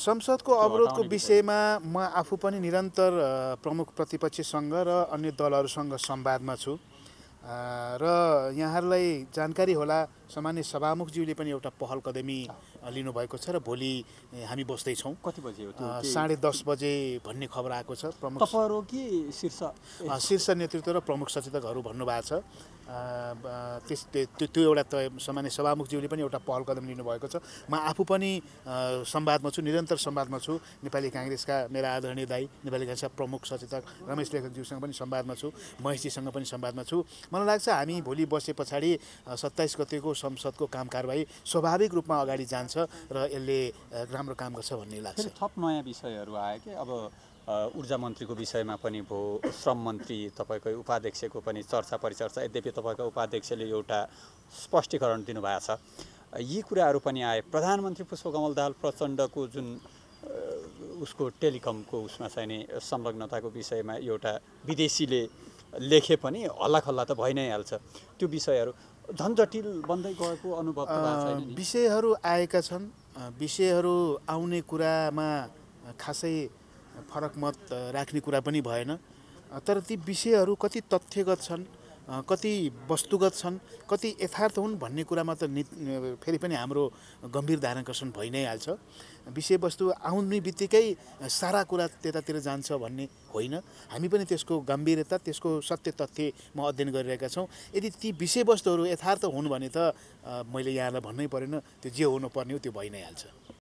संसदको अवरोधको विषयमा म आफू पनि निरन्तर प्रमुख प्रतिपक्षसँग र अन्य दलहरूसँग संवादमा छु र यहाँहरूलाई जानकारी होला सामान्य सभामुखज्यूले पनि एउटा पहल कदमी लिनुभएको छ र भोलि हामी बस्दैछौँ कति बजे हो साढे दस बजे भन्ने खबर आएको छ प्रमुख कि शीर्ष शीर्ष नेतृत्व र प्रमुख सचेतकहरू भन्नुभएको छ त्यस त्यो एउटा त सामान्य सभामुखज्यूले पनि एउटा पहल कदम लिनुभएको छ म आफू पनि संवादमा छु निरन्तर संवादमा छु नेपाली काङ्ग्रेसका मेरा आदरणीय दाई नेपाली काङ्ग्रेसका प्रमुख सचेतक रमेश लेखकज्यूसँग पनि संवादमा छु महेशजीसँग पनि संवादमा छु मलाई लाग्छ हामी भोलि बसे पछाडि सत्ताइस गतिको संसदको काम कारवाही स्वाभाविक रूपमा अगाडि जान्छ र यसले राम्रो काम गर्छ भन्ने लाग्छ थप नयाँ विषयहरू आयो कि अब ऊर्जा मन्त्रीको विषयमा पनि भयो श्रम मन्त्री तपाईँको उपाध्यक्षको पनि चर्चा परिचर्चा यद्यपि तपाईँको उपाध्यक्षले एउटा स्पष्टीकरण दिनुभएको छ यी कुराहरू पनि आए प्रधानमन्त्री पुष्पकमल दाहाल प्रचण्डको जुन उसको टेलिकमको उसमा चाहिने संलग्नताको विषयमा एउटा विदेशीले लेखे पनि हल्ला खल्ला त भइ नै हाल्छ त्यो विषयहरू झन् जटिल बन्दै गएको अनुभव विषयहरू आएका छन् विषयहरू आउने कुरामा खासै फरक मत राख्ने कुरा पनि भएन तर ती विषयहरू कति तथ्यगत छन् कति वस्तुगत छन् कति यथार्थ हुन् भन्ने कुरामा त नि फेरि पनि हाम्रो गम्भीर धारणकर्षण भइ नै हाल्छ विषयवस्तु आउने बित्तिकै सारा कुरा त्यतातिर जान्छ भन्ने होइन हामी पनि त्यसको गम्भीरता त्यसको सत्य तथ्यमा अध्ययन गरिरहेका छौँ यदि ती विषयवस्तुहरू यथार्थ हुन् भने त मैले यहाँलाई भन्नै परेन त्यो जे हुनुपर्ने हो त्यो भइ नै हाल्छ